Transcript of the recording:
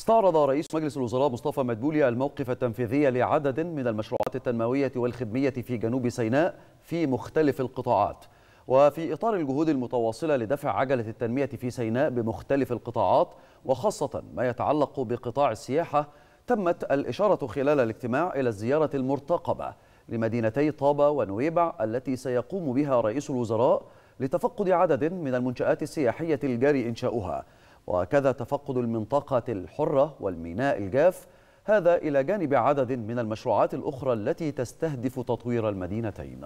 استعرض رئيس مجلس الوزراء مصطفى مدبولي الموقف التنفيذي لعدد من المشروعات التنموية والخدمية في جنوب سيناء في مختلف القطاعات وفي إطار الجهود المتواصلة لدفع عجلة التنمية في سيناء بمختلف القطاعات وخاصة ما يتعلق بقطاع السياحة تمت الإشارة خلال الاجتماع إلى الزيارة المرتقبة لمدينتي طابة ونويبع التي سيقوم بها رئيس الوزراء لتفقد عدد من المنشآت السياحية الجاري إنشاؤها وكذا تفقد المنطقة الحرة والميناء الجاف هذا إلى جانب عدد من المشروعات الأخرى التي تستهدف تطوير المدينتين